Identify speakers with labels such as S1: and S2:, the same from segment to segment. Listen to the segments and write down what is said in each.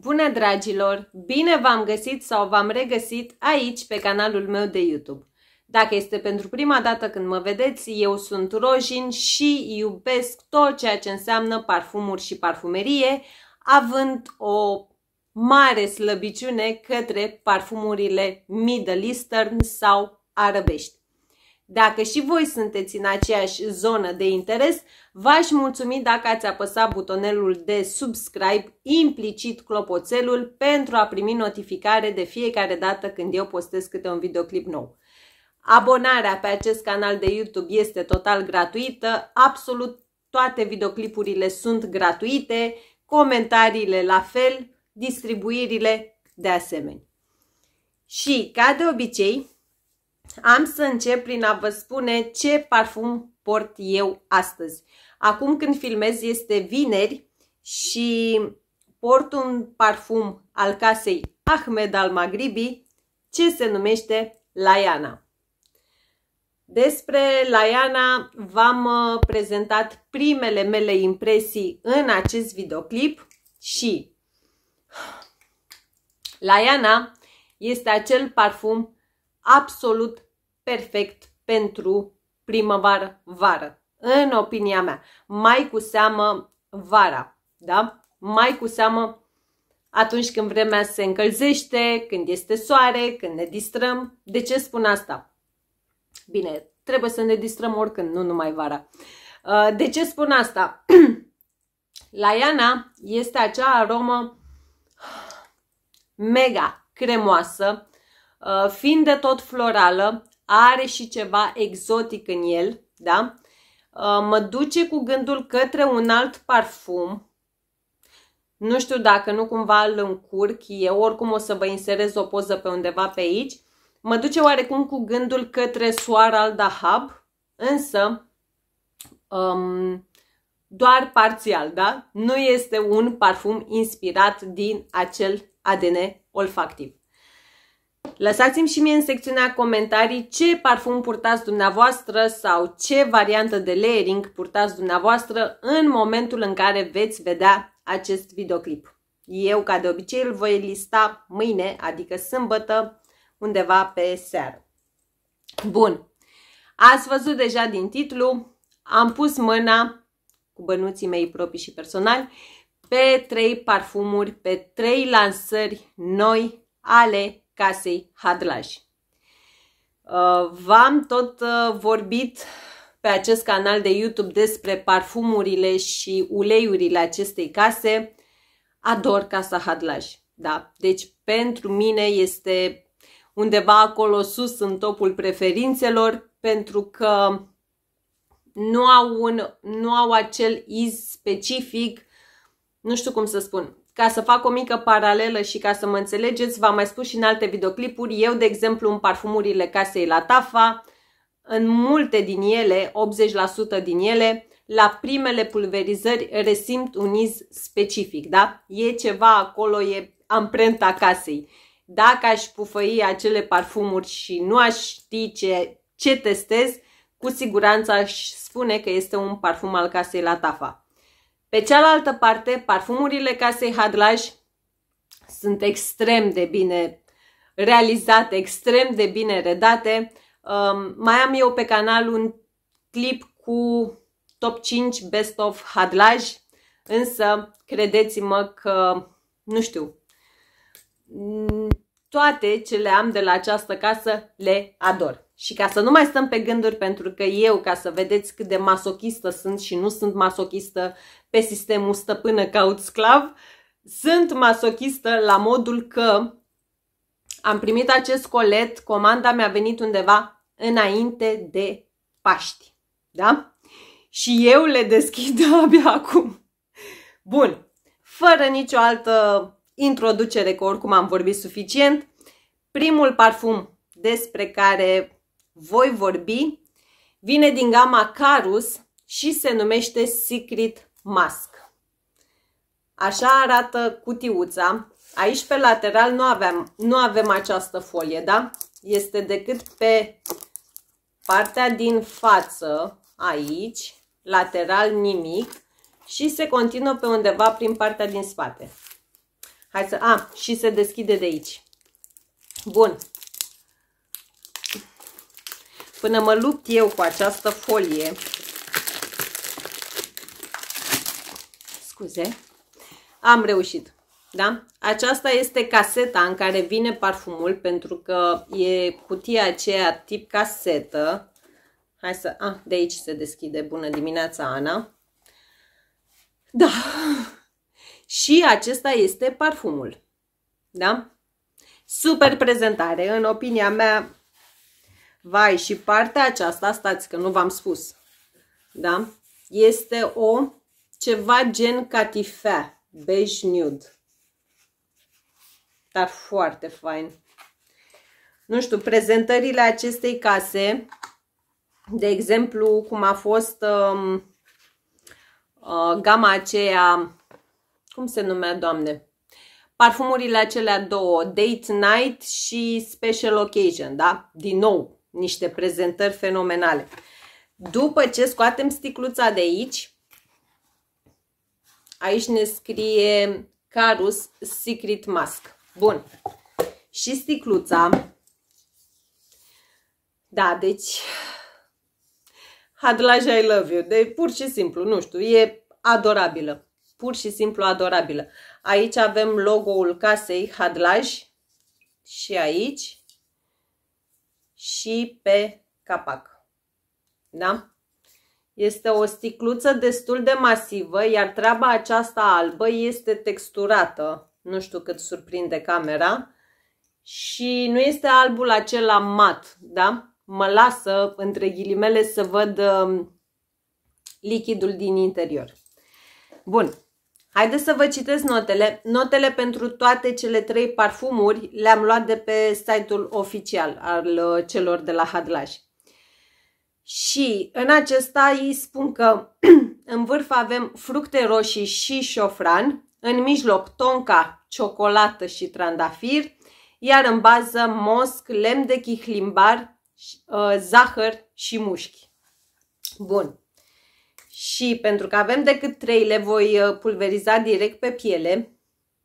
S1: Bună dragilor! Bine v-am găsit sau v-am regăsit aici pe canalul meu de YouTube. Dacă este pentru prima dată când mă vedeți, eu sunt Rojin și iubesc tot ceea ce înseamnă parfumuri și parfumerie, având o mare slăbiciune către parfumurile Middle Eastern sau arabești. Dacă și voi sunteți în aceeași zonă de interes, v-aș mulțumi dacă ați apăsat butonelul de subscribe, implicit clopoțelul, pentru a primi notificare de fiecare dată când eu postez câte un videoclip nou. Abonarea pe acest canal de YouTube este total gratuită, absolut toate videoclipurile sunt gratuite, comentariile la fel, distribuirile de asemenea. Și, ca de obicei, am să încep prin a vă spune ce parfum port eu astăzi. Acum când filmez este vineri și port un parfum al casei Ahmed al Magribi ce se numește Laiana. Despre Laiana v-am uh, prezentat primele mele impresii în acest videoclip și Laiana este acel parfum absolut perfect pentru primăvară-vară, în opinia mea. Mai cu seamă vara, da? Mai cu seamă atunci când vremea se încălzește, când este soare, când ne distrăm. De ce spun asta? Bine, trebuie să ne distrăm oricând, nu numai vara. Uh, de ce spun asta? La Iana este acea aromă mega cremoasă, uh, fiind de tot florală, are și ceva exotic în el, da? Uh, mă duce cu gândul către un alt parfum. Nu știu dacă nu cumva îl încurc eu, oricum o să vă inserez o poză pe undeva pe aici. Mă duce oarecum cu gândul către Soar al Dahab, însă um, doar parțial, da? Nu este un parfum inspirat din acel ADN olfactiv. Lăsați-mi și mie în secțiunea comentarii ce parfum purtați dumneavoastră sau ce variantă de layering purtați dumneavoastră în momentul în care veți vedea acest videoclip. Eu, ca de obicei, îl voi lista mâine, adică sâmbătă, undeva pe seară. Bun, ați văzut deja din titlu, am pus mâna cu bănuții mei proprii și personali pe trei parfumuri, pe trei lansări noi ale casei Hadlaj. Uh, v-am tot uh, vorbit pe acest canal de YouTube despre parfumurile și uleiurile acestei case. Ador casa Hadlaj. Da, deci pentru mine este undeva acolo sus în topul preferințelor pentru că nu au, un, nu au acel iz specific, nu știu cum să spun, ca să fac o mică paralelă și ca să mă înțelegeți, v-am mai spus și în alte videoclipuri, eu, de exemplu, în parfumurile casei la Tafa, în multe din ele, 80% din ele, la primele pulverizări resimt un iz specific, da? E ceva acolo, e amprenta casei. Dacă aș pufăi acele parfumuri și nu aș ști ce, ce testez, cu siguranță aș spune că este un parfum al casei la Tafa. Pe cealaltă parte, parfumurile casei Hadlaj sunt extrem de bine realizate, extrem de bine redate. Um, mai am eu pe canal un clip cu top 5 best of Hadlaj, însă credeți-mă că, nu știu, mm, toate ce le am de la această casă le ador. Și ca să nu mai stăm pe gânduri, pentru că eu, ca să vedeți cât de masochistă sunt și nu sunt masochistă pe sistemul stăpână caut sclav, sunt masochistă la modul că am primit acest colet, comanda mi-a venit undeva înainte de Paști. Da? Și eu le deschid abia acum. Bun, fără nicio altă introducere, că oricum am vorbit suficient, primul parfum despre care voi vorbi vine din gama Carus și se numește Secret Mask. Așa arată cutiuța. Aici pe lateral nu, aveam, nu avem această folie, da? Este decât pe partea din față, aici, lateral nimic și se continuă pe undeva prin partea din spate. Hai să... A, și se deschide de aici. Bun până mă lupt eu cu această folie. Scuze. Am reușit. Da? Aceasta este caseta în care vine parfumul pentru că e cutia aceea tip casetă. Hai să... Ah, de aici se deschide. Bună dimineața, Ana. Da. Și acesta este parfumul. Da? Super prezentare. În opinia mea, Vai, și partea aceasta, stați că nu v-am spus, da? Este o ceva gen catifea, bej nude. Dar foarte fain. Nu știu, prezentările acestei case, de exemplu, cum a fost um, uh, gama aceea, cum se numea, doamne? Parfumurile acelea două, Date Night și Special Occasion, da? Din nou, niște prezentări fenomenale. După ce scoatem sticluța de aici, aici ne scrie Carus Secret Mask. Bun. Și sticluța. Da, deci... Hadlaj, I love you. Deci pur și simplu, nu știu, e adorabilă. Pur și simplu adorabilă. Aici avem logo-ul casei Hadlaj și aici și pe capac. Da? Este o sticluță destul de masivă, iar treaba aceasta albă este texturată. Nu știu cât surprinde camera. Și nu este albul acela mat, da? Mă lasă, între ghilimele, să văd um, lichidul din interior. Bun, Haideți să vă citesc notele. Notele pentru toate cele trei parfumuri le-am luat de pe site-ul oficial al uh, celor de la Hadlaj. Și în acesta îi spun că în vârf avem fructe roșii și șofran, în mijloc tonca, ciocolată și trandafir, iar în bază mosc, lemn de chihlimbar, uh, zahăr și mușchi. Bun. Și pentru că avem decât 3, le voi uh, pulveriza direct pe piele.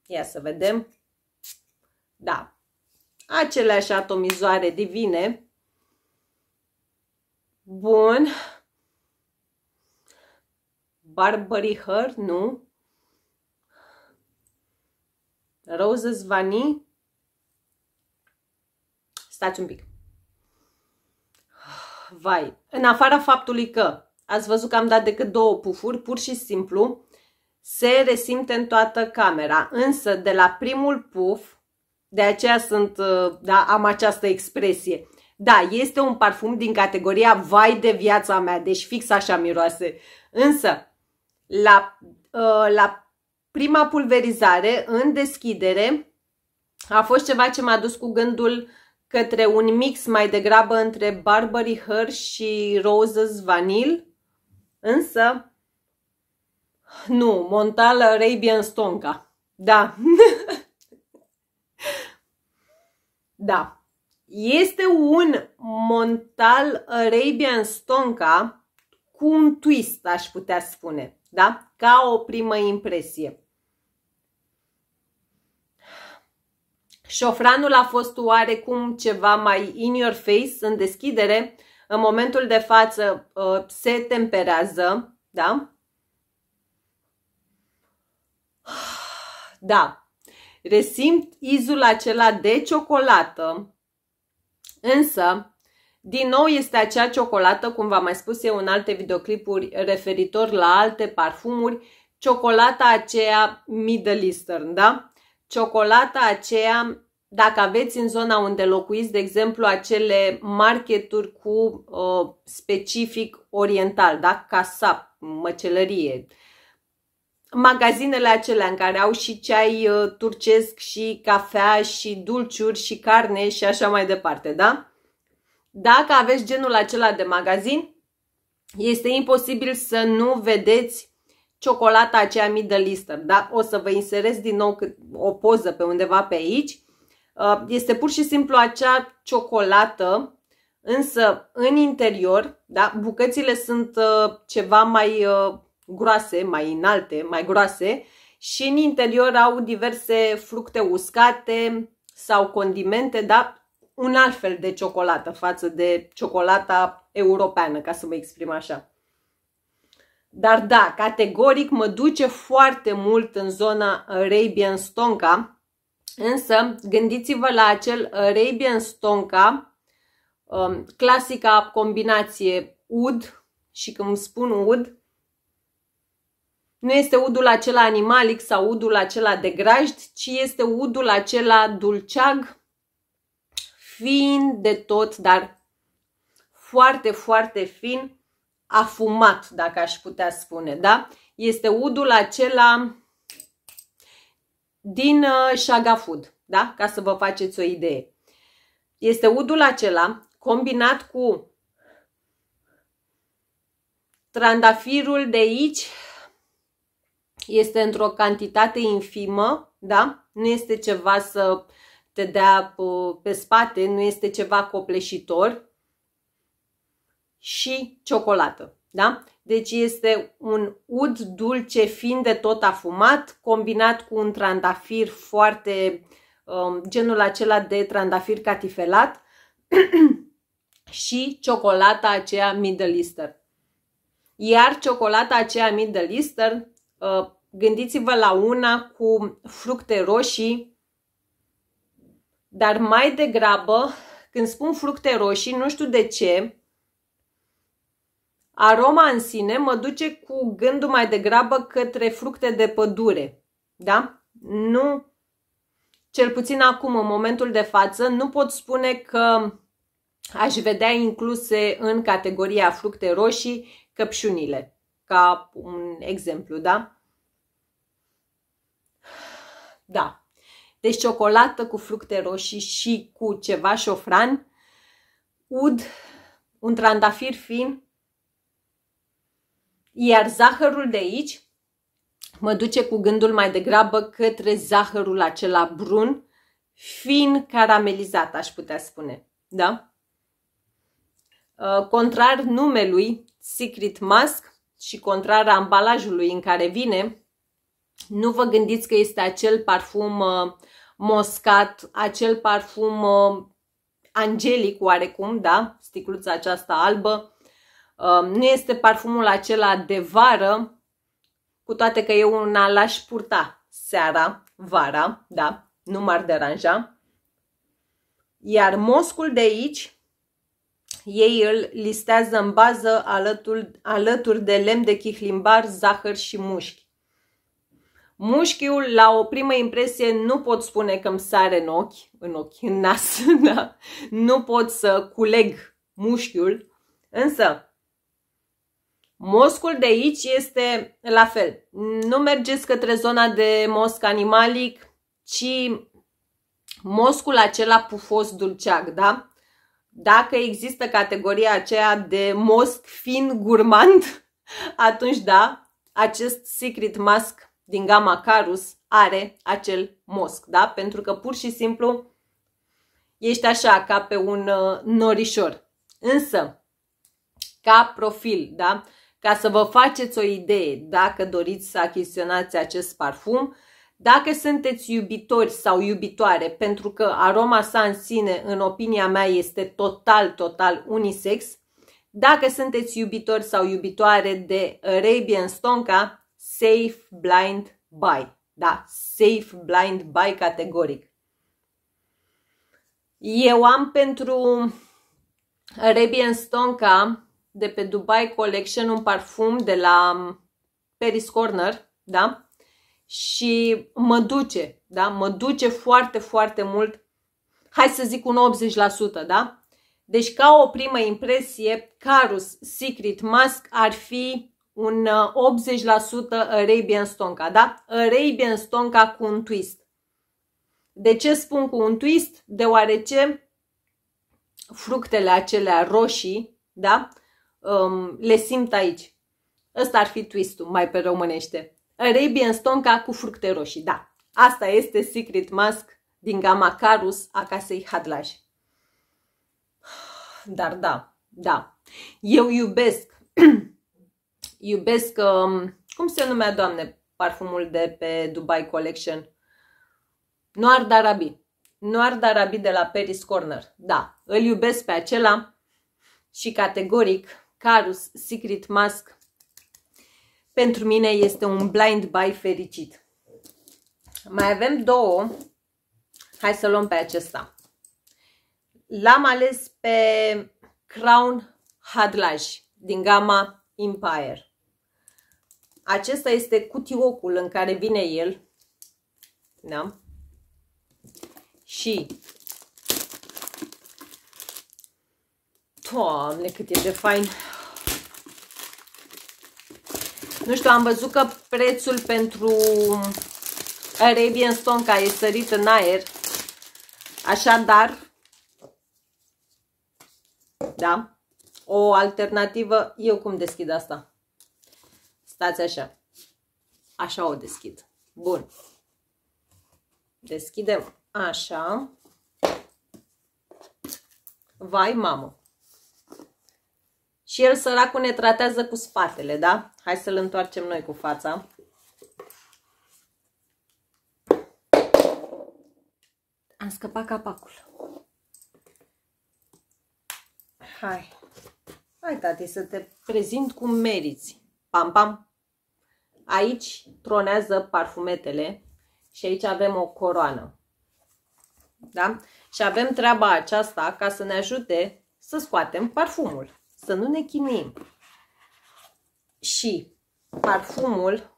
S1: Ia să vedem. Da. Aceleași atomizoare divine. Bun. Barbary Her, nu. Roses vani. Stați un pic. Vai, în afara faptului că ați văzut că am dat decât două pufuri, pur și simplu, se resimte în toată camera. Însă, de la primul puf, de aceea sunt, uh, da, am această expresie. Da, este un parfum din categoria vai de viața mea, deci fix așa miroase. Însă, la, uh, la prima pulverizare, în deschidere, a fost ceva ce m-a dus cu gândul către un mix mai degrabă între Barbary Her și Roses Vanille Însă, nu, Montal Arabian Stonca. Da. da. Este un Montal Arabian Stonca cu un twist, aș putea spune. Da? Ca o primă impresie. Șofranul a fost oarecum ceva mai in your face, în deschidere, în momentul de față uh, se temperează, da? Da, resimt izul acela de ciocolată, însă, din nou este acea ciocolată, cum v-am mai spus eu în alte videoclipuri referitor la alte parfumuri, ciocolata aceea Middle Eastern, da? Ciocolata aceea dacă aveți în zona unde locuiți, de exemplu, acele marketuri cu uh, specific oriental, da? casa, măcelărie, magazinele acelea în care au și ceai uh, turcesc și cafea și dulciuri și carne și așa mai departe, da? Dacă aveți genul acela de magazin, este imposibil să nu vedeți ciocolata aceea middle Eastern, da? O să vă inserez din nou o poză pe undeva pe aici Uh, este pur și simplu acea ciocolată, însă în interior, da, bucățile sunt uh, ceva mai uh, groase, mai înalte, mai groase și în interior au diverse fructe uscate sau condimente, da, un alt fel de ciocolată față de ciocolata europeană, ca să mă exprim așa. Dar da, categoric mă duce foarte mult în zona Arabian Stonka, Însă, gândiți-vă la acel uh, Arabian Stonka, um, clasica combinație ud, și când spun ud, nu este udul acela animalic sau udul acela de grajd, ci este udul acela dulceag, fin de tot, dar foarte, foarte fin, afumat, dacă aș putea spune, da? Este udul acela din uh, Shaga Food, da? ca să vă faceți o idee. Este udul acela combinat cu trandafirul de aici, este într-o cantitate infimă, da? nu este ceva să te dea uh, pe spate, nu este ceva copleșitor și ciocolată. Da? Deci este un ud dulce fin de tot afumat, combinat cu un trandafir foarte um, genul acela de trandafir catifelat și ciocolata aceea Middle Eastern. Iar ciocolata aceea Middle Eastern, uh, gândiți-vă la una cu fructe roșii, dar mai degrabă, când spun fructe roșii, nu știu de ce, Aroma în sine mă duce cu gândul mai degrabă către fructe de pădure. Da? Nu, cel puțin acum, în momentul de față, nu pot spune că aș vedea incluse în categoria fructe roșii căpșunile, ca un exemplu, da? Da. Deci ciocolată cu fructe roșii și cu ceva șofran, ud, un trandafir fin, iar zahărul de aici mă duce cu gândul mai degrabă către zahărul acela brun, fin caramelizat, aș putea spune. Da? Uh, contrar numelui Secret Mask și contrar ambalajului în care vine, nu vă gândiți că este acel parfum uh, moscat, acel parfum uh, angelic oarecum, da? Sticluța aceasta albă, Um, nu este parfumul acela de vară, cu toate că eu una l-aș purta seara, vara, da, nu m-ar deranja. Iar moscul de aici, ei îl listează în bază alături, alături de lemn de chihlimbar, zahăr și mușchi. Mușchiul, la o primă impresie, nu pot spune că îmi sare în ochi, în ochi, în nas, da? nu pot să culeg mușchiul, însă Moscul de aici este la fel. Nu mergeți către zona de mosc animalic, ci moscul acela pufos dulceac, da? Dacă există categoria aceea de mosc fin gurmand, atunci da, acest secret mask din gama Carus are acel mosc, da? Pentru că pur și simplu ești așa, ca pe un uh, norișor. Însă, ca profil, da? Ca să vă faceți o idee dacă doriți să achiziționați acest parfum, dacă sunteți iubitori sau iubitoare, pentru că aroma sa în sine, în opinia mea, este total, total unisex, dacă sunteți iubitori sau iubitoare de Arabian Stonka, Safe Blind Buy. Da, Safe Blind Buy categoric. Eu am pentru Arabian Stonka de pe Dubai Collection un parfum de la um, Paris Corner, da? Și mă duce, da? Mă duce foarte, foarte mult, hai să zic un 80%, da? Deci ca o primă impresie, Carus Secret Mask ar fi un 80% uh, Arabian Stonka, da? Arabian Stonka cu un twist. De ce spun cu un twist? Deoarece fructele acelea roșii, da? um, le simt aici. Ăsta ar fi twistul, mai pe românește. Arabian ca cu fructe roșii, da. Asta este Secret Mask din gama Carus a casei Hadlaj. Dar da, da. Eu iubesc, iubesc, um, cum se numea, doamne, parfumul de pe Dubai Collection? Noir d'Arabi. Noir d'Arabi de la Paris Corner. Da, îl iubesc pe acela și categoric Carus Secret Mask pentru mine este un blind buy fericit. Mai avem două. Hai să luăm pe acesta. L-am ales pe Crown Hadlaj din gama Empire. Acesta este cutiocul în care vine el. Da? Și Doamne, cât e de fain! Nu știu, am văzut că prețul pentru Arabian Stone care e sărit în aer. Așadar, da, o alternativă. Eu cum deschid asta? Stați așa. Așa o deschid. Bun. Deschidem așa. Vai, mamă! Și el, săracul, ne tratează cu spatele, da? Hai să-l întoarcem noi cu fața. Am scăpat capacul. Hai. Hai, tati, să te prezint cum meriți. Pam, pam. Aici tronează parfumetele și aici avem o coroană. Da? Și avem treaba aceasta ca să ne ajute să scoatem parfumul să nu ne chinuim. Și parfumul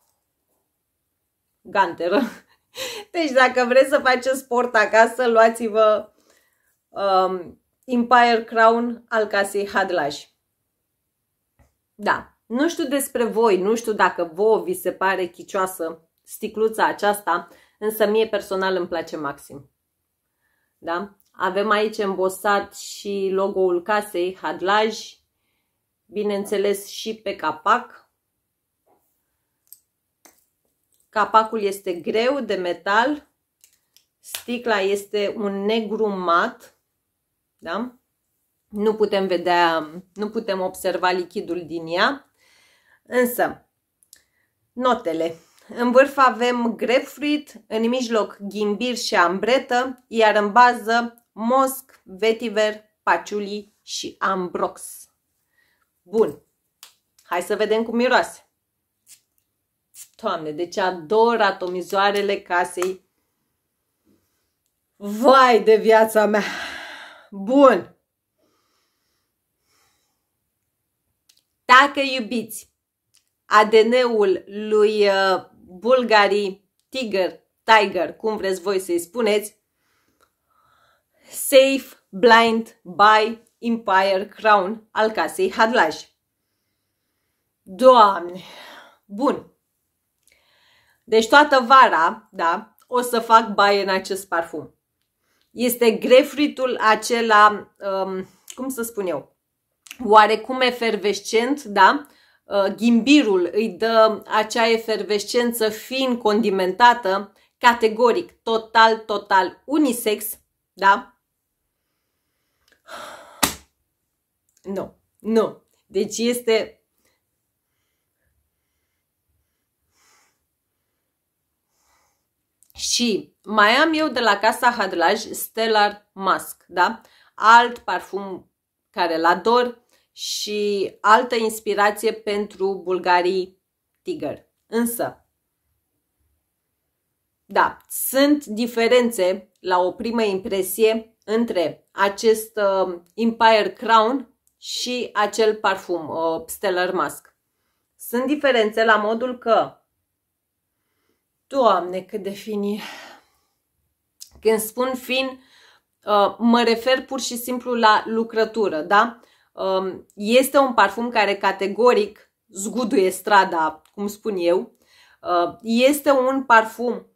S1: ganteră. Deci dacă vreți să faceți sport acasă, luați-vă um, Empire Crown al casei Hadlaj. Da, nu știu despre voi, nu știu dacă vouă vi se pare chicioasă sticluța aceasta, însă mie personal îmi place maxim. Da? Avem aici îmbosat și logo-ul casei, Hadlaj, bineînțeles și pe capac. Capacul este greu de metal, sticla este un negru mat, da? nu putem vedea, nu putem observa lichidul din ea, însă notele. În vârf avem grapefruit, în mijloc ghimbir și ambretă, iar în bază mosc, vetiver, paciulii și ambrox. Bun. Hai să vedem cum miroase. Doamne, deci ador atomizoarele casei. Vai de viața mea! Bun! Dacă iubiți ADN-ul lui bulgari, uh, Bulgarii Tiger, Tiger, cum vreți voi să-i spuneți, Safe Blind Buy Empire Crown al casei Hadlaj. Doamne! Bun. Deci toată vara, da, o să fac baie în acest parfum. Este grefritul acela, um, cum să spun eu, oarecum efervescent, da? Uh, ghimbirul îi dă acea efervescență fin condimentată, categoric, total, total unisex, da? Nu, nu. Deci este Și mai am eu de la Casa Hadlaj Stellar Mask, da? Alt parfum care îl ador și altă inspirație pentru bulgarii Tiger. Însă, da, sunt diferențe la o primă impresie între acest uh, Empire Crown și acel parfum uh, Stellar Mask. Sunt diferențe la modul că, doamne cât de e. când spun fin, uh, mă refer pur și simplu la lucrătură, da? Uh, este un parfum care categoric zguduie strada, cum spun eu. Uh, este un parfum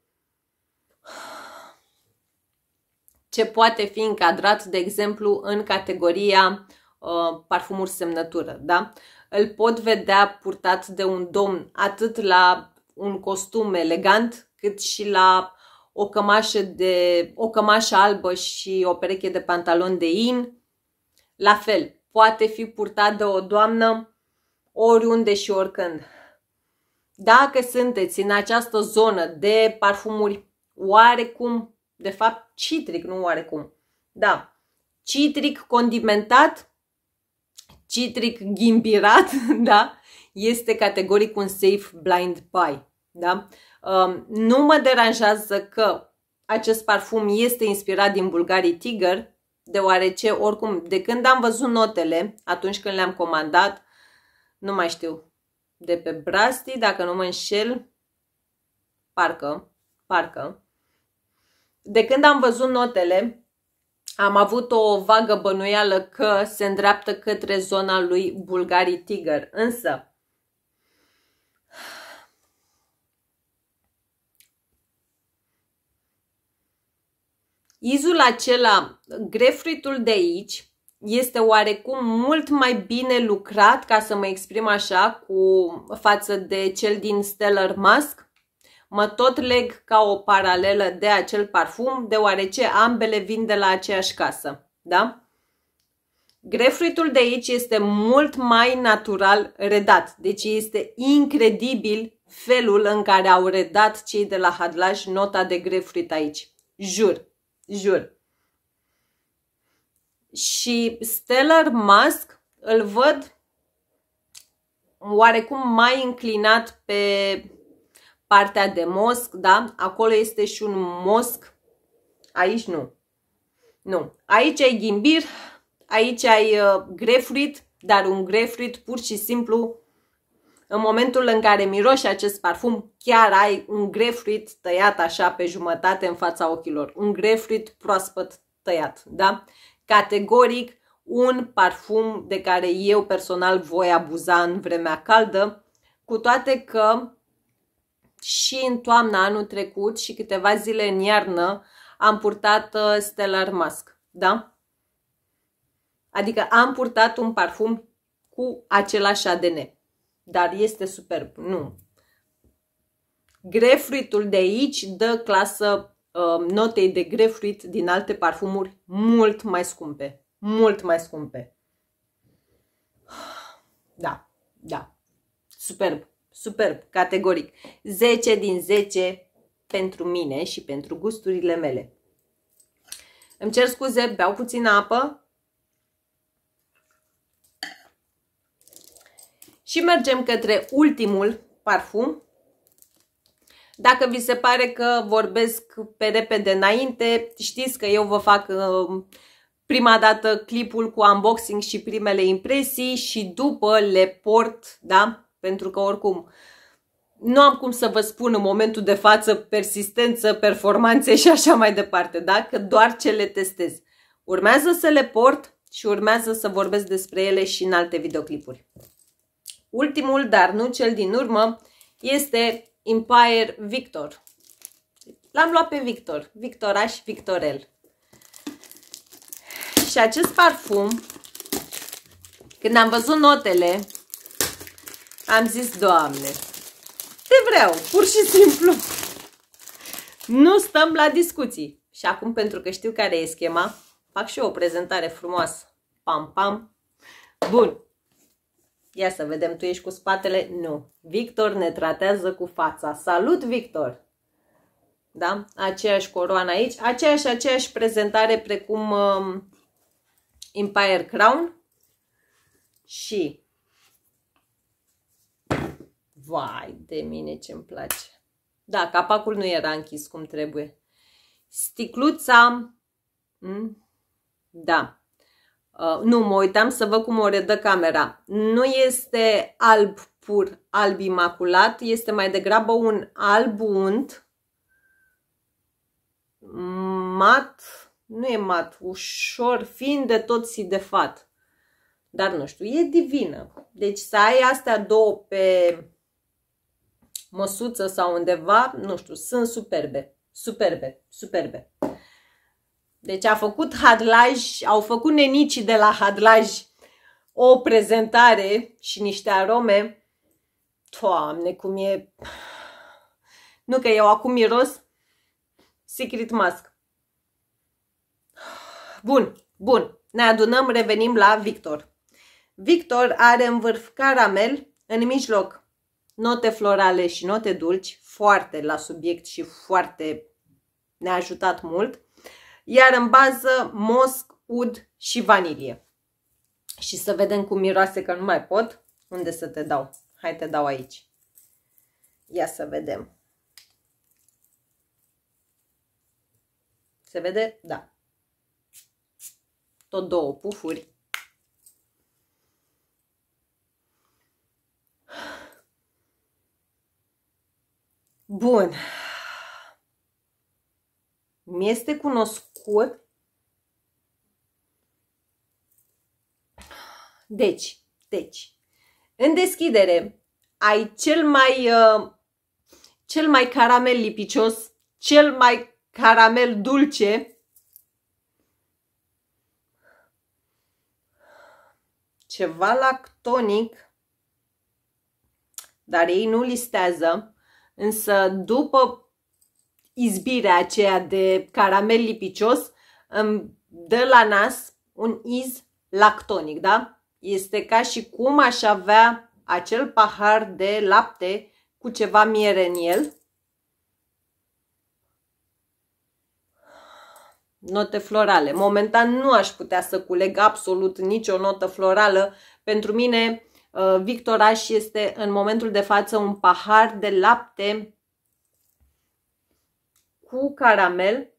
S1: ce poate fi încadrat, de exemplu, în categoria uh, Uh, parfumuri semnătură, da? Îl pot vedea purtat de un domn atât la un costum elegant, cât și la o cămașă, de, o cămașă albă și o pereche de pantaloni de in. La fel, poate fi purtat de o doamnă oriunde și oricând. Dacă sunteți în această zonă de parfumuri oarecum, de fapt citric, nu oarecum, da, citric condimentat, citric ghimbirat, da? Este categoric un safe blind buy, da? Um, nu mă deranjează că acest parfum este inspirat din Bulgari Tiger, deoarece oricum de când am văzut notele, atunci când le-am comandat, nu mai știu, de pe Brasti, dacă nu mă înșel, parcă, parcă, de când am văzut notele, am avut o vagă bănuială că se îndreaptă către zona lui Bulgari Tiger, însă Izul acela, grefritul de aici, este oarecum mult mai bine lucrat, ca să mă exprim așa, cu față de cel din Stellar Mask. Mă tot leg ca o paralelă de acel parfum, deoarece ambele vin de la aceeași casă. Da? Grefruitul de aici este mult mai natural redat, deci este incredibil felul în care au redat cei de la Hadlaj nota de grefruit aici. Jur, jur. Și Stellar Mask îl văd oarecum mai înclinat pe partea de mosc, da? Acolo este și un mosc, aici nu. Nu. Aici ai ghimbir, aici ai uh, grefrit, dar un grefrit pur și simplu în momentul în care miroși acest parfum, chiar ai un grefrit tăiat așa pe jumătate în fața ochilor. Un grefrit proaspăt tăiat, da? Categoric, un parfum de care eu personal voi abuza în vremea caldă, cu toate că și în toamna anul trecut și câteva zile în iarnă am purtat uh, Stellar Mask, da? Adică am purtat un parfum cu același ADN, dar este superb, nu. Grefruitul de aici dă clasă uh, notei de grefruit din alte parfumuri mult mai scumpe, mult mai scumpe. Da, da, superb. Superb, categoric. 10 din 10 pentru mine și pentru gusturile mele. Îmi cer scuze, beau puțin apă. Și mergem către ultimul parfum. Dacă vi se pare că vorbesc pe repede înainte, știți că eu vă fac um, prima dată clipul cu unboxing și primele impresii și după le port, da? Pentru că oricum nu am cum să vă spun în momentul de față persistență, performanțe și așa mai departe, da? Că doar ce le testez. Urmează să le port și urmează să vorbesc despre ele și în alte videoclipuri. Ultimul, dar nu cel din urmă, este Empire Victor. L-am luat pe Victor, Victoraș Victorel. Și acest parfum, când am văzut notele, am zis, Doamne, te vreau, pur și simplu. Nu stăm la discuții. Și acum, pentru că știu care e schema, fac și eu o prezentare frumoasă. Pam, pam. Bun. Ia să vedem, tu ești cu spatele? Nu. Victor ne tratează cu fața. Salut, Victor! Da? Aceeași coroană aici, aceeași, aceeași prezentare precum um, Empire Crown și Vai de mine ce-mi place. Da, capacul nu era închis cum trebuie. Sticluța. Da. Uh, nu, mă uitam să văd cum o redă camera. Nu este alb pur, alb imaculat, este mai degrabă un alb unt, mat, nu e mat, ușor, fiind de tot sidefat. Dar nu știu, e divină. Deci să ai astea două pe măsuță sau undeva, nu știu, sunt superbe, superbe, superbe. Deci a făcut hadlaj, au făcut nenicii de la hadlaj o prezentare și niște arome. Doamne, cum e... Nu că eu acum miros Secret Mask. Bun, bun. Ne adunăm, revenim la Victor. Victor are în vârf caramel, în mijloc note florale și note dulci, foarte la subiect și foarte ne-a ajutat mult. Iar în bază mosc, ud și vanilie. Și să vedem cum miroase că nu mai pot. Unde să te dau? Hai te dau aici. Ia să vedem. Se vede? Da. Tot două pufuri. Bun. Mi este cunoscut. Deci, deci, în deschidere, ai cel mai, uh, cel mai caramel lipicios, cel mai caramel dulce, ceva lactonic, dar ei nu listează. Însă după izbirea aceea de caramel lipicios, îmi dă la nas un iz lactonic, da? Este ca și cum aș avea acel pahar de lapte cu ceva miere în el. Note florale. Momentan nu aș putea să culeg absolut nicio notă florală. Pentru mine Uh, Victoraș este în momentul de față un pahar de lapte cu caramel.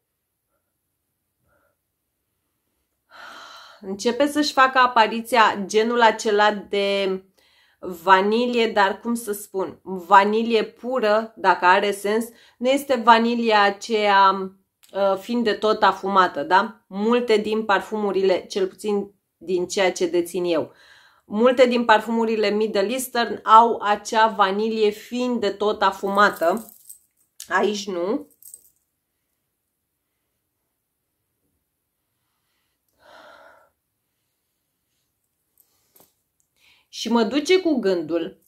S1: Începe să-și facă apariția genul acela de vanilie, dar cum să spun, vanilie pură, dacă are sens, nu este vanilia aceea uh, fiind de tot afumată, da? Multe din parfumurile, cel puțin din ceea ce dețin eu. Multe din parfumurile Middle Eastern au acea vanilie fin de tot afumată. Aici nu. Și mă duce cu gândul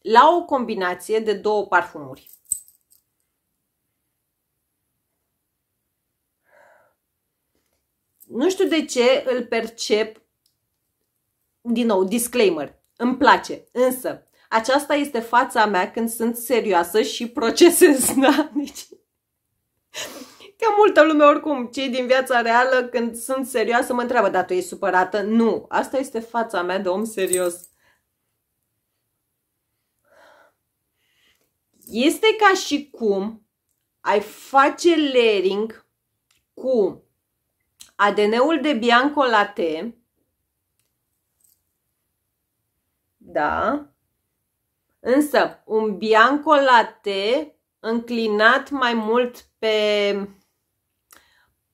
S1: la o combinație de două parfumuri. Nu știu de ce îl percep din nou, disclaimer, îmi place, însă aceasta este fața mea când sunt serioasă și procesez, da? Deci, ca multă lume oricum, cei din viața reală când sunt serioasă mă întreabă, dar tu ești supărată? Nu, asta este fața mea de om serios. Este ca și cum ai face layering cu ADN-ul de bianco la te, da. Însă, un bianco latte înclinat mai mult pe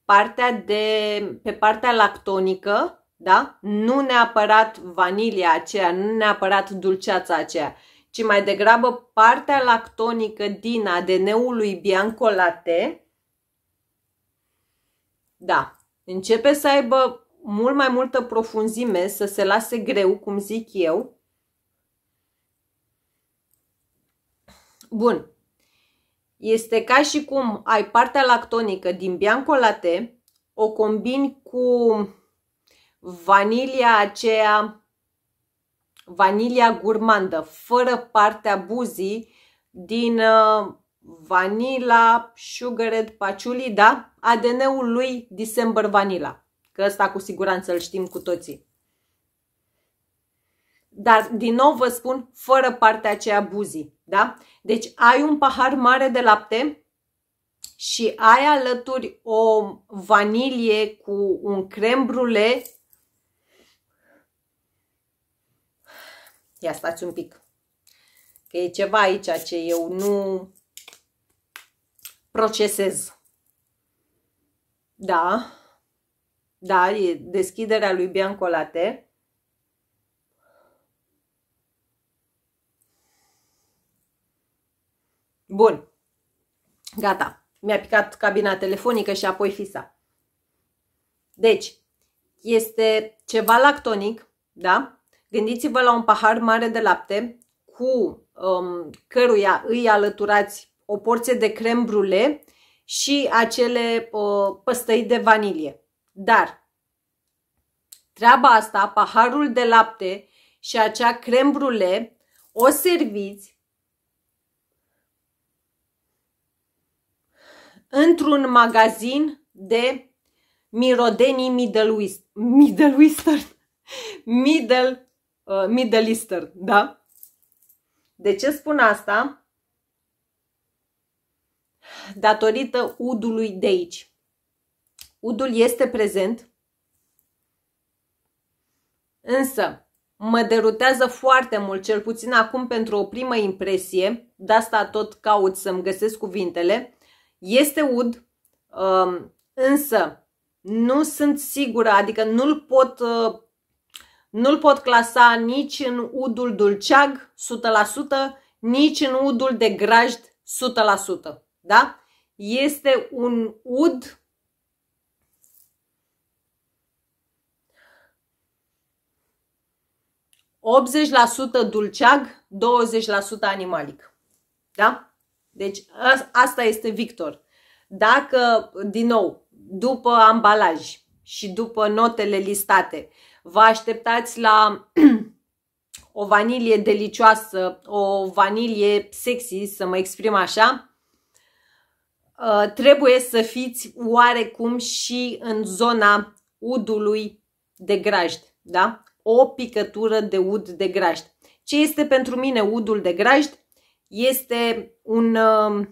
S1: partea, de, pe partea lactonică, da? nu neapărat vanilia aceea, nu neapărat dulceața aceea, ci mai degrabă partea lactonică din ADN-ului bianco latte, da, începe să aibă mult mai multă profunzime, să se lase greu, cum zic eu, bun. Este ca și cum ai partea lactonică din biancolate, o combini cu vanilia aceea, vanilia gurmandă, fără partea buzii din uh, vanila, sugared, patchouli, da? ADN-ul lui December Vanilla, că ăsta cu siguranță îl știm cu toții. Dar, din nou vă spun, fără partea aceea buzii. Da? Deci ai un pahar mare de lapte și ai alături o vanilie cu un crem brule. Ia stați un pic. Că e ceva aici ce eu nu procesez. Da, da, e deschiderea lui Biancolate. Bun. Gata. Mi-a picat cabina telefonică și apoi fisa. Deci, este ceva lactonic, da? Gândiți-vă la un pahar mare de lapte cu um, căruia îi alăturați o porție de crem brule și acele uh, păstăi de vanilie. Dar treaba asta, paharul de lapte și acea crem brule, o serviți într-un magazin de mirodenii Middle, West, Middle Western, Middle, uh, Middle Eastern, da? De ce spun asta? Datorită udului de aici. Udul este prezent, însă mă derutează foarte mult, cel puțin acum pentru o primă impresie, de asta tot caut să-mi găsesc cuvintele, este ud, um, însă nu sunt sigură, adică nu-l pot, uh, nu pot clasa nici în udul dulceag 100%, nici în udul de grajd 100%. Da? Este un ud ...80% dulceag, 20% animalic. Da? Deci asta este Victor. Dacă, din nou, după ambalaj și după notele listate, vă așteptați la o vanilie delicioasă, o vanilie sexy, să mă exprim așa, uh, trebuie să fiți oarecum și în zona udului de grajd, da? O picătură de ud de grajd. Ce este pentru mine udul de grajd? este un uh,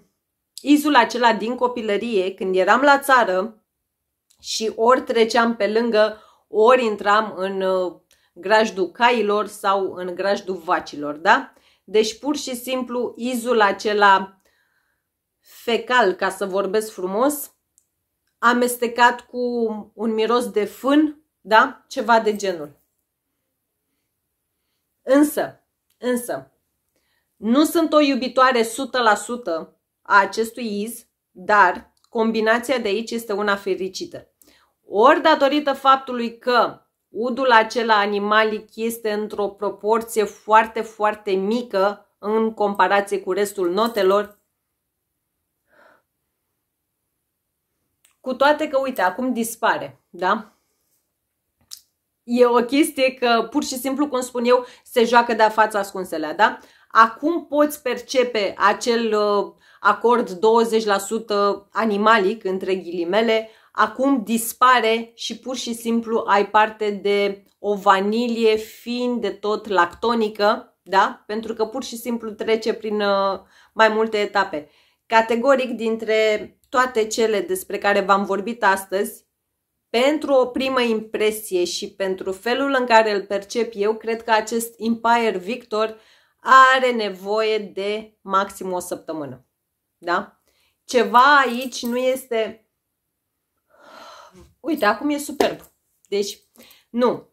S1: izul acela din copilărie, când eram la țară și ori treceam pe lângă, ori intram în uh, grajdul cailor sau în grajdul vacilor, da? Deci pur și simplu izul acela fecal, ca să vorbesc frumos, amestecat cu un miros de fân, da? Ceva de genul. Însă, însă, nu sunt o iubitoare 100% a acestui iz, dar combinația de aici este una fericită. Ori datorită faptului că udul acela animalic este într-o proporție foarte, foarte mică în comparație cu restul notelor, cu toate că, uite, acum dispare, da? E o chestie că, pur și simplu, cum spun eu, se joacă de-a fața ascunselea, da? acum poți percepe acel uh, acord 20% animalic, între ghilimele, acum dispare și pur și simplu ai parte de o vanilie fin de tot lactonică, da? Pentru că pur și simplu trece prin uh, mai multe etape. Categoric dintre toate cele despre care v-am vorbit astăzi, pentru o primă impresie și pentru felul în care îl percep eu, cred că acest Empire Victor are nevoie de maxim o săptămână. Da? Ceva aici nu este... Uite, acum e superb. Deci, nu.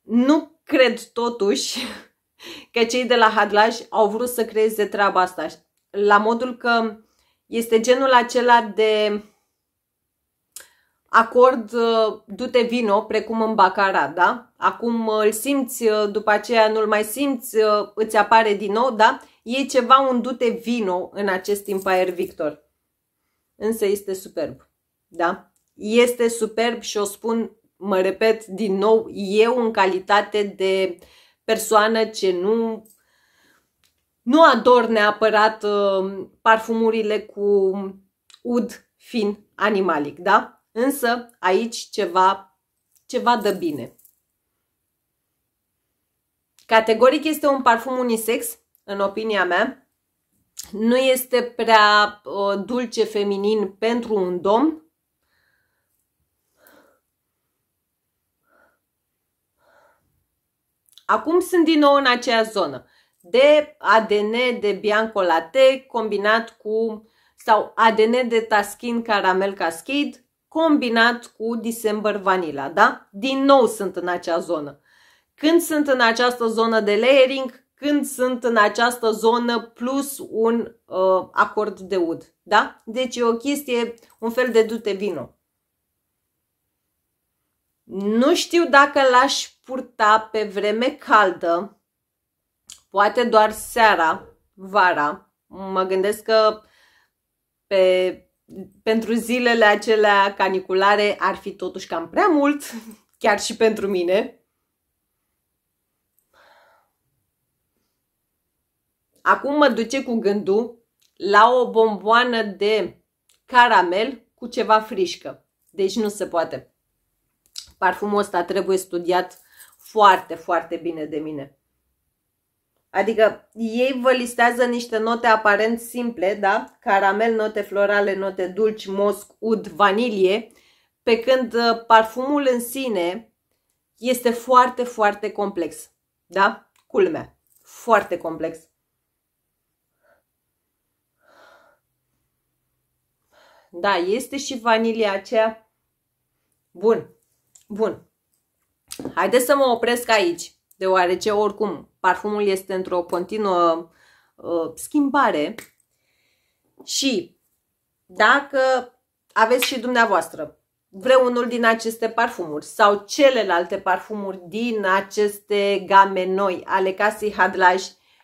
S1: Nu cred totuși că cei de la Hadlaj au vrut să creeze treaba asta. La modul că este genul acela de acord uh, du-te vino, precum în Bacara, da? acum uh, îl simți, uh, după aceea nu-l mai simți, uh, îți apare din nou, da? E ceva un dute vino în acest Empire Victor. Însă este superb, da? Este superb și o spun, mă repet din nou, eu în calitate de persoană ce nu nu ador neapărat uh, parfumurile cu ud fin animalic, da? Însă aici ceva, ceva dă bine. Categoric este un parfum unisex, în opinia mea. Nu este prea uh, dulce feminin pentru un domn. Acum sunt din nou în aceea zonă de ADN de Bianco Latte combinat cu sau ADN de Taskin Caramel Cascade combinat cu December Vanilla, da? Din nou sunt în acea zonă când sunt în această zonă de layering, când sunt în această zonă plus un uh, acord de ud. Da? Deci e o chestie, un fel de dute vino. Nu știu dacă l-aș purta pe vreme caldă, poate doar seara, vara. Mă gândesc că pe, pentru zilele acelea caniculare ar fi totuși cam prea mult, chiar și pentru mine, Acum mă duce cu gândul la o bomboană de caramel cu ceva frișcă. Deci nu se poate. Parfumul ăsta trebuie studiat foarte, foarte bine de mine. Adică ei vă listează niște note aparent simple, da? Caramel, note florale, note dulci, mosc, ud, vanilie, pe când uh, parfumul în sine este foarte, foarte complex, da? Culmea, foarte complex. Da, este și vanilia aceea. Bun, bun. Haideți să mă opresc aici, deoarece oricum parfumul este într-o continuă uh, schimbare și dacă aveți și dumneavoastră vreunul din aceste parfumuri sau celelalte parfumuri din aceste game noi ale casei Hadlaj,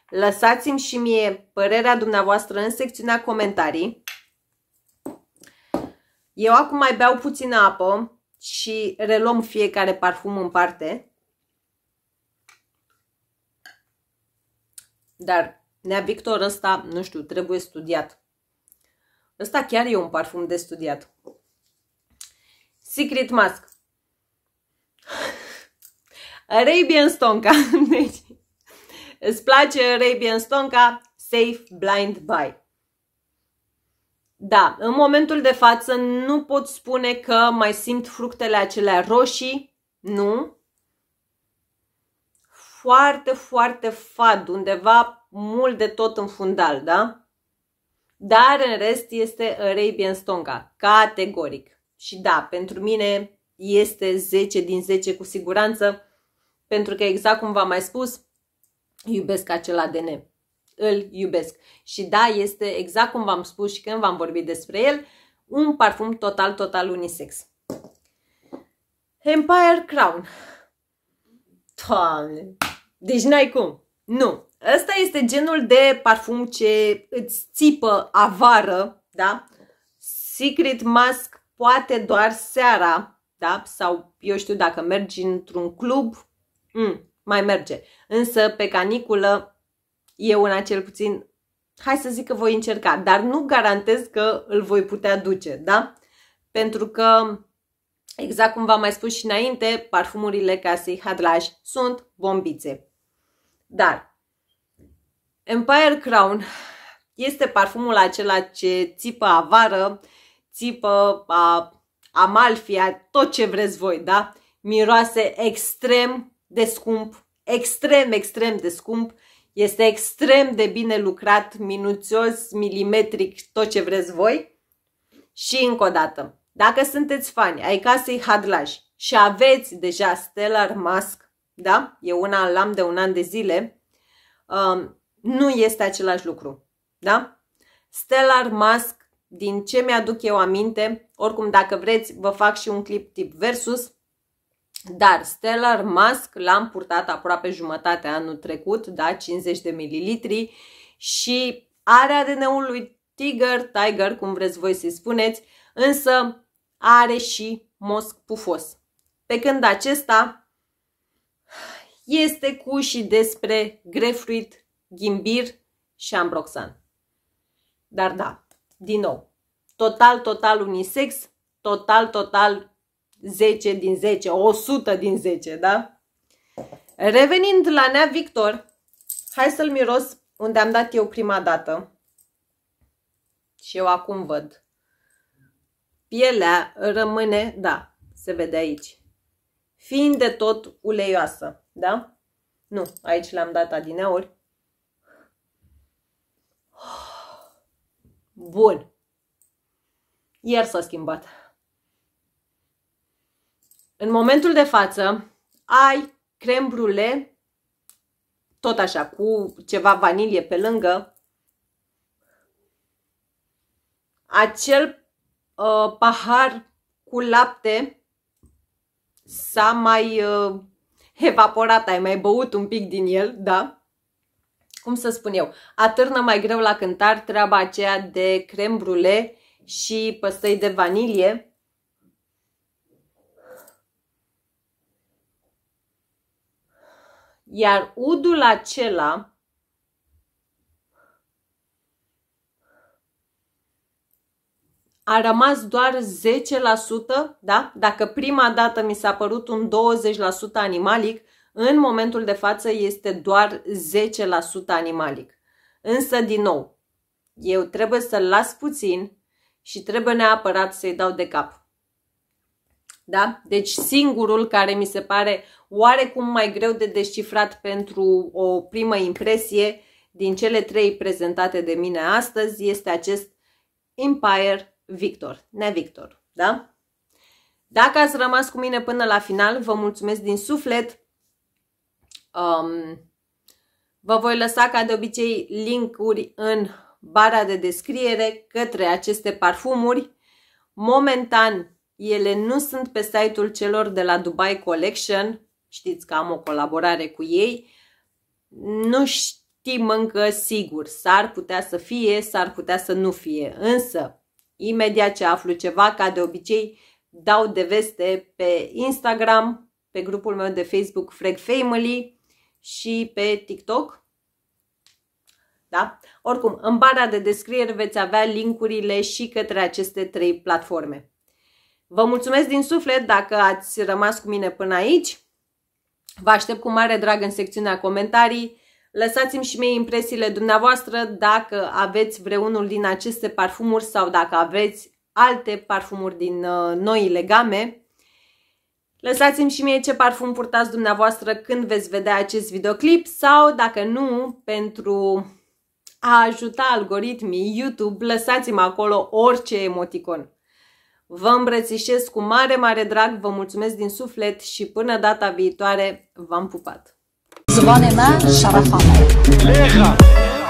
S1: lăsați-mi și mie părerea dumneavoastră în secțiunea comentarii. Eu acum mai beau puțină apă și reluăm fiecare parfum în parte. Dar Nea Victor ăsta, nu știu, trebuie studiat. Ăsta chiar e un parfum de studiat. Secret Mask. Arabian Stonka. Deci, îți place Arabian Stonka? Safe Blind Buy. Da, în momentul de față nu pot spune că mai simt fructele acelea roșii, nu. Foarte, foarte fad, undeva mult de tot în fundal, da? Dar în rest este Arabian Stonga, categoric. Și da, pentru mine este 10 din 10 cu siguranță, pentru că exact cum v-am mai spus, iubesc acel ADN îl iubesc. Și da, este exact cum v-am spus și când v-am vorbit despre el, un parfum total, total unisex. Empire Crown. Doamne! Deci n-ai cum. Nu. Ăsta este genul de parfum ce îți țipă avară, da? Secret Mask poate doar seara, da? Sau eu știu dacă mergi într-un club, mm, mai merge. Însă pe caniculă eu în acel puțin, hai să zic că voi încerca, dar nu garantez că îl voi putea duce, da? Pentru că, exact cum v-am mai spus și înainte, parfumurile casei Hadlaj sunt bombițe. Dar, Empire Crown este parfumul acela ce țipă avară, țipă a amalfia, tot ce vreți voi, da? Miroase extrem de scump, extrem, extrem de scump este extrem de bine lucrat, minuțios, milimetric, tot ce vreți voi. Și încă o dată, dacă sunteți fani ai casei Hadlaj și aveți deja Stellar Mask, da? Eu una l-am de un an de zile, um, nu este același lucru, da? Stellar Mask, din ce mi-aduc eu aminte, oricum dacă vreți, vă fac și un clip tip versus, dar Stellar Mask l-am purtat aproape jumătate anul trecut, da, 50 de mililitri și are ADN-ul lui Tiger, Tiger, cum vreți voi să-i spuneți, însă are și mosc pufos. Pe când acesta este cu și despre grefruit, ghimbir și ambroxan. Dar da, din nou, total, total unisex, total, total 10 din 10, 100 din 10, da? Revenind la Nea Victor, hai să-l miros unde am dat eu prima dată. Și eu acum văd. Pielea rămâne, da, se vede aici. Fiind de tot uleioasă, da? Nu, aici l-am dat adineori. Bun. Iar s-a schimbat. În momentul de față ai crem brule, tot așa, cu ceva vanilie pe lângă, acel uh, pahar cu lapte s-a mai uh, evaporat, ai mai băut un pic din el, da? Cum să spun eu, atârnă mai greu la cântar treaba aceea de crem brule și păstăi de vanilie Iar udul acela a rămas doar 10%, da? Dacă prima dată mi s-a părut un 20% animalic, în momentul de față este doar 10% animalic. Însă, din nou, eu trebuie să las puțin și trebuie neapărat să-i dau de cap. Da? Deci singurul care mi se pare oarecum mai greu de descifrat pentru o primă impresie din cele trei prezentate de mine astăzi este acest Empire Victor, ne Victor, da? Dacă ați rămas cu mine până la final, vă mulțumesc din suflet. Um, vă voi lăsa ca de obicei linkuri în bara de descriere către aceste parfumuri. Momentan ele nu sunt pe site-ul celor de la Dubai Collection, știți că am o colaborare cu ei, nu știm încă sigur, s-ar putea să fie, s-ar putea să nu fie, însă imediat ce aflu ceva, ca de obicei, dau de veste pe Instagram, pe grupul meu de Facebook Frag Family și pe TikTok. Da? Oricum, în bara de descriere veți avea linkurile și către aceste trei platforme. Vă mulțumesc din suflet dacă ați rămas cu mine până aici. Vă aștept cu mare drag în secțiunea comentarii. Lăsați-mi și mie impresiile dumneavoastră dacă aveți vreunul din aceste parfumuri sau dacă aveți alte parfumuri din uh, noile noi Lăsați-mi și mie ce parfum purtați dumneavoastră când veți vedea acest videoclip sau dacă nu, pentru a ajuta algoritmii YouTube, lăsați-mi acolo orice emoticon. Vă îmbrățișez cu mare, mare drag, vă mulțumesc din suflet și până data viitoare v-am pupat! زبان من